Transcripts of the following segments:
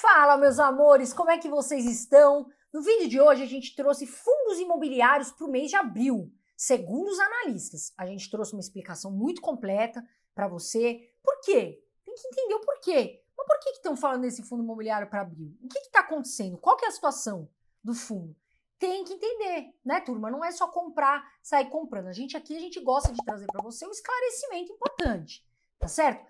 Fala, meus amores, como é que vocês estão? No vídeo de hoje, a gente trouxe fundos imobiliários para o mês de abril, segundo os analistas. A gente trouxe uma explicação muito completa para você. Por quê? Tem que entender o porquê. Mas por que estão falando desse fundo imobiliário para abril? O que está acontecendo? Qual é a situação do fundo? Tem que entender, né, turma? Não é só comprar, sair comprando. A gente aqui, a gente gosta de trazer para você um esclarecimento importante, tá certo?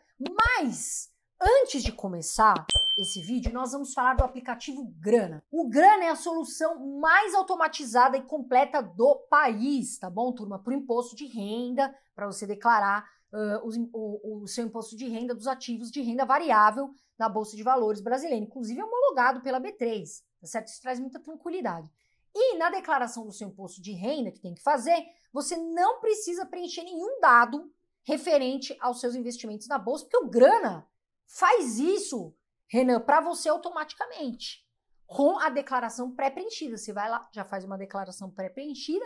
Mas Antes de começar esse vídeo, nós vamos falar do aplicativo Grana. O Grana é a solução mais automatizada e completa do país, tá bom, turma? Para o imposto de renda, para você declarar uh, o, o, o seu imposto de renda dos ativos de renda variável na Bolsa de Valores brasileira. Inclusive, é homologado pela B3, tá certo? Isso traz muita tranquilidade. E na declaração do seu imposto de renda que tem que fazer, você não precisa preencher nenhum dado referente aos seus investimentos na bolsa, porque o Grana faz isso, Renan, para você automaticamente, com a declaração pré-preenchida. Você vai lá, já faz uma declaração pré-preenchida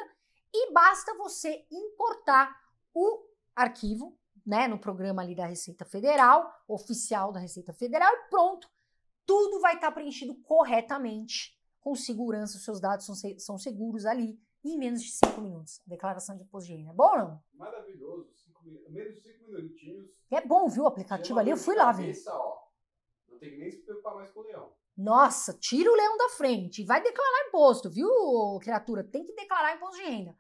e basta você importar o arquivo, né, no programa ali da Receita Federal, oficial da Receita Federal, e pronto, tudo vai estar tá preenchido corretamente, com segurança, os seus dados são, são seguros ali, em menos de cinco minutos. A declaração de imposto de renda. É bom ou não? menos de 5 minutinhos. É bom, viu, o aplicativo ali, eu fui lá, viu. Não tem nem se preocupar mais com o leão. Nossa, tira o leão da frente. Vai declarar imposto, viu, criatura? Tem que declarar imposto de renda.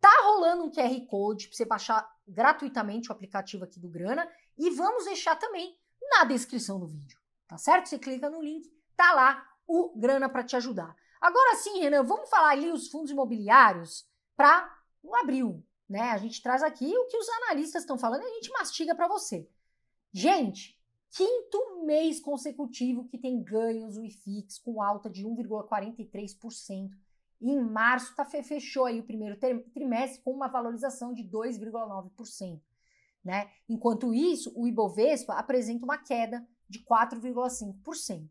Tá rolando um QR Code para você baixar gratuitamente o aplicativo aqui do Grana. E vamos deixar também na descrição do vídeo, tá certo? Você clica no link, tá lá o Grana para te ajudar. Agora sim, Renan, vamos falar ali os fundos imobiliários para abril, né? A gente traz aqui o que os analistas estão falando e a gente mastiga para você. Gente, quinto mês consecutivo que tem ganhos o IFIX com alta de 1,43%. Em março tá, fechou aí o primeiro trimestre com uma valorização de 2,9%. Né? Enquanto isso, o Ibovespa apresenta uma queda de 4,5%.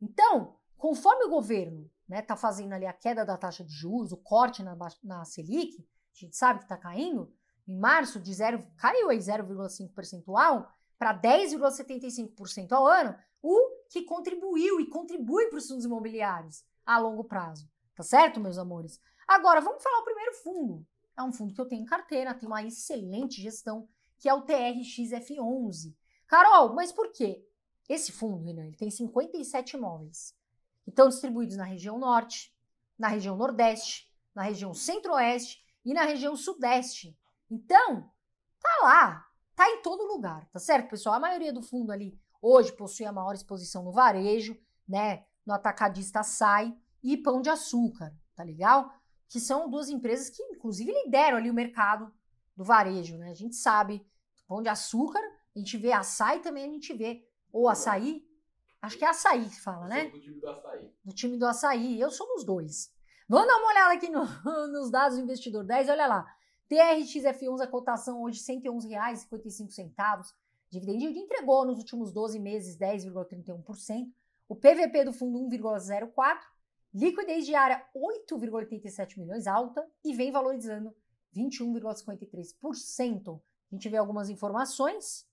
Então, conforme o governo está né, tá fazendo ali a queda da taxa de juros, o corte na, na Selic, a gente sabe que está caindo, em março de zero, caiu aí 0,5 percentual para 10,75% ao ano, o que contribuiu e contribui para os fundos imobiliários a longo prazo. Tá certo, meus amores? Agora, vamos falar o primeiro fundo. É um fundo que eu tenho em carteira, tem uma excelente gestão, que é o TRXF11. Carol, mas por quê? Esse fundo, Renan, ele tem 57 imóveis. Estão distribuídos na região norte, na região nordeste, na região centro-oeste e na região sudeste. Então, tá lá, tá em todo lugar, tá certo, pessoal? A maioria do fundo ali hoje possui a maior exposição no varejo, né? No atacadista Sai e Pão de Açúcar, tá legal? Que são duas empresas que, inclusive, lideram ali o mercado do varejo, né? A gente sabe, Pão de Açúcar, a gente vê açaí também, a gente vê. Ou açaí, acho que é açaí que fala, né? Do time do açaí. Do time do açaí, eu somos dois. Vamos dar uma olhada aqui no, nos dados do investidor 10, olha lá. TRXF11, a cotação hoje R$ 111,55. Dividend yield entregou nos últimos 12 meses 10,31%. O PVP do fundo 1,04%. Liquidez diária 8,87 milhões alta e vem valorizando 21,53%. A gente vê algumas informações.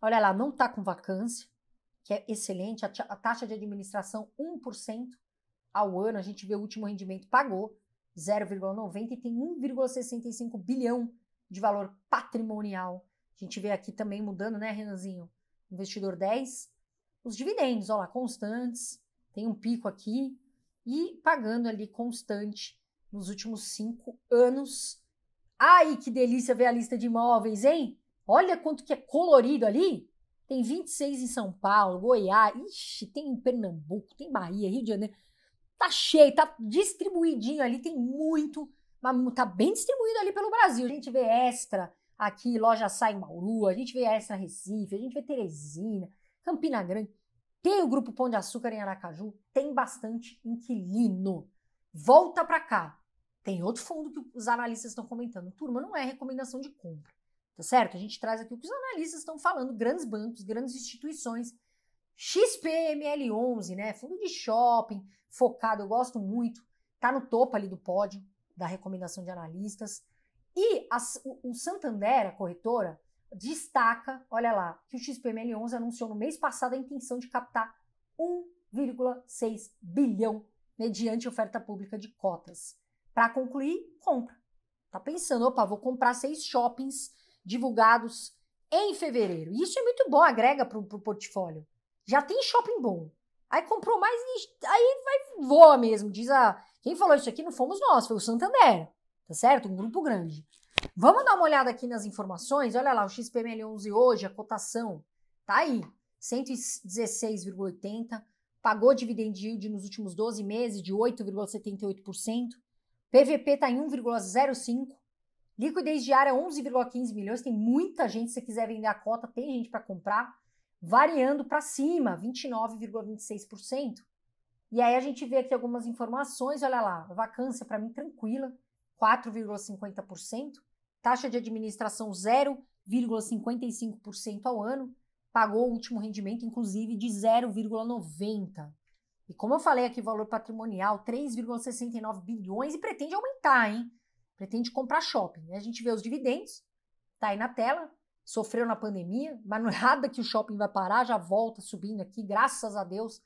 Olha lá, não está com vacância, que é excelente. A, a taxa de administração 1% ao ano, a gente vê o último rendimento pagou 0,90 e tem 1,65 bilhão de valor patrimonial. A gente vê aqui também mudando, né, Renanzinho? Investidor 10, os dividendos, olha lá, constantes, tem um pico aqui e pagando ali constante nos últimos cinco anos. Ai, que delícia ver a lista de imóveis, hein? Olha quanto que é colorido ali. Tem 26 em São Paulo, Goiás, ixi, tem em Pernambuco, tem Bahia, Rio de Janeiro tá cheio, tá distribuidinho ali, tem muito, tá bem distribuído ali pelo Brasil. A gente vê extra aqui, loja Sai Mauru, a gente vê extra Recife, a gente vê Teresina, Campina Grande. Tem o grupo Pão de Açúcar em Aracaju, tem bastante inquilino. Volta para cá. Tem outro fundo que os analistas estão comentando. Turma, não é recomendação de compra, tá certo? A gente traz aqui o que os analistas estão falando, grandes bancos, grandes instituições XPML11, né? Fundo de shopping, focado, eu gosto muito. Tá no topo ali do pódio da recomendação de analistas. E a, o, Santander, a corretora, destaca, olha lá, que o XPML11 anunciou no mês passado a intenção de captar 1,6 bilhão mediante oferta pública de cotas. Para concluir, compra. Tá pensando, opa, vou comprar seis shoppings divulgados em fevereiro. isso é muito bom, agrega para o portfólio já tem shopping bom. Aí comprou mais e aí vai voa mesmo. Diz a. Quem falou isso aqui não fomos nós, foi o Santander. Tá certo? Um grupo grande. Vamos dar uma olhada aqui nas informações. Olha lá, o XPML11 hoje, a cotação tá aí, 116,80, pagou dividend yield nos últimos 12 meses de 8,78%, PVP tá em 1,05, liquidez diária 11,15 milhões, tem muita gente, se quiser vender a cota, tem gente para comprar variando para cima, 29,26%. E aí a gente vê aqui algumas informações, olha lá, vacância para mim tranquila, 4,50%, taxa de administração 0,55% ao ano, pagou o último rendimento inclusive de 0,90. E como eu falei aqui, valor patrimonial 3,69 bilhões e pretende aumentar, hein? Pretende comprar shopping. A gente vê os dividendos, tá aí na tela, sofreu na pandemia, mas não é nada que o shopping vai parar, já volta subindo aqui, graças a Deus,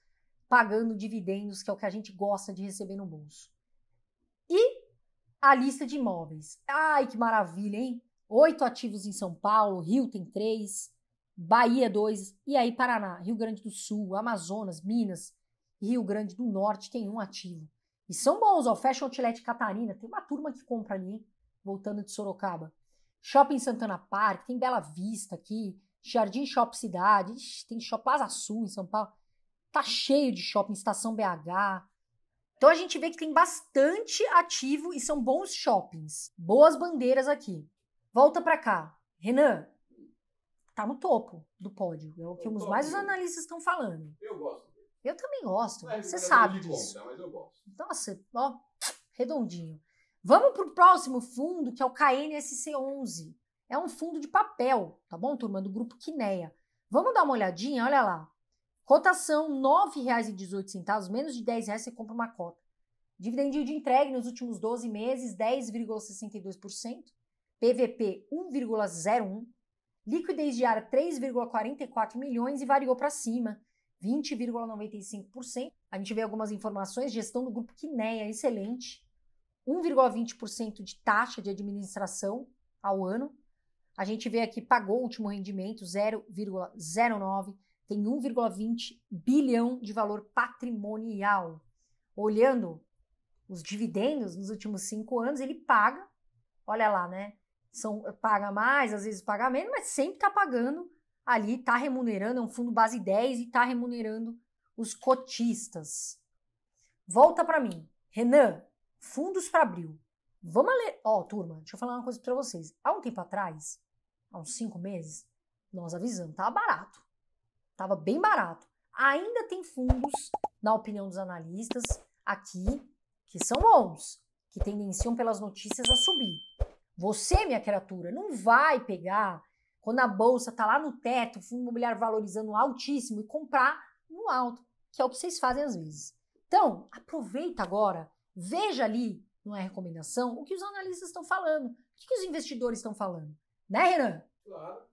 pagando dividendos, que é o que a gente gosta de receber no bolso. E a lista de imóveis. Ai, que maravilha, hein? Oito ativos em São Paulo, Rio tem três, Bahia dois, e aí Paraná, Rio Grande do Sul, Amazonas, Minas, Rio Grande do Norte tem um ativo. E são bons, ó, Fashion Outlet Catarina, tem uma turma que compra ali, hein? voltando de Sorocaba. Shopping Santana Park, tem Bela Vista aqui, Jardim Shop Cidade, tem Shop Plaza Sul em São Paulo. Tá cheio de shopping, Estação BH. Então a gente vê que tem bastante ativo e são bons shoppings, boas bandeiras aqui. Volta para cá. Renan, tá no topo do pódio. É o que os mais os analistas estão falando. Eu gosto. Eu também gosto. É você sabe disso. mas eu gosto. Nossa, ó, redondinho. Vamos para o próximo fundo, que é o KNSC11. É um fundo de papel, tá bom, turma? Do grupo Quineia. Vamos dar uma olhadinha? Olha lá. Cotação R$ 9,18, menos de R$ reais você compra uma cota. Dividendo de entregue nos últimos 12 meses, 10,62%. PVP 1,01. Liquidez diária 3,44 milhões e variou para cima, 20,95%. A gente vê algumas informações, gestão do grupo Quineia, excelente. 1,20% de taxa de administração ao ano. A gente vê aqui, pagou o último rendimento, 0,09, tem 1,20 bilhão de valor patrimonial. Olhando os dividendos nos últimos cinco anos, ele paga, olha lá, né? São, paga mais, às vezes paga menos, mas sempre está pagando ali, está remunerando, é um fundo base 10 e está remunerando os cotistas. Volta para mim. Renan, fundos para abril. Vamos ler. Ó, oh, turma, deixa eu falar uma coisa para vocês. Há um tempo atrás, há uns cinco meses, nós avisamos, tava barato. Tava bem barato. Ainda tem fundos, na opinião dos analistas, aqui, que são bons, que tendenciam pelas notícias a subir. Você, minha criatura, não vai pegar quando a bolsa tá lá no teto, o fundo imobiliário valorizando altíssimo e comprar no alto, que é o que vocês fazem às vezes. Então, aproveita agora Veja ali, não é recomendação, o que os analistas estão falando, o que, que os investidores estão falando. Né, Renan? Claro.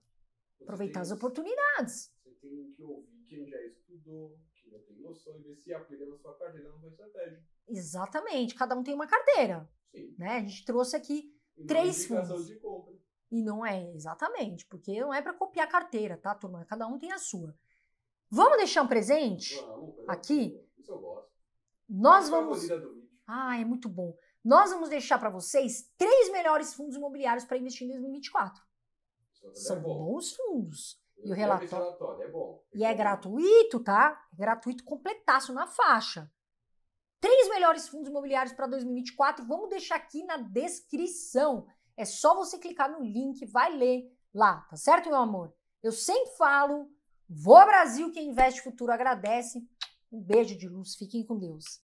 Você Aproveitar as oportunidades. Você tem que ouvir quem já estudou, quem já tem noção e ver se aplica na sua carteira na sua estratégia. Exatamente. Cada um tem uma carteira. Sim. Né? A gente trouxe aqui e é três fundos. De compra. E não é, exatamente, porque não é para copiar a carteira, tá, turma? Cada um tem a sua. Vamos deixar um presente? Vamos, é aqui? Isso eu gosto. Nós vamos. É ah, é muito bom. Nós vamos deixar para vocês três melhores fundos imobiliários para investir em 2024. São é bom. bons fundos. e o relatório. relatório é bom. e é, é bom. gratuito, tá? É gratuito completaço na faixa. Três melhores fundos imobiliários para 2024, vamos deixar aqui na descrição. É só você clicar no link, vai ler lá, tá certo, meu amor? Eu sempre falo, vou Brasil, quem investe futuro agradece. Um beijo de luz, fiquem com Deus.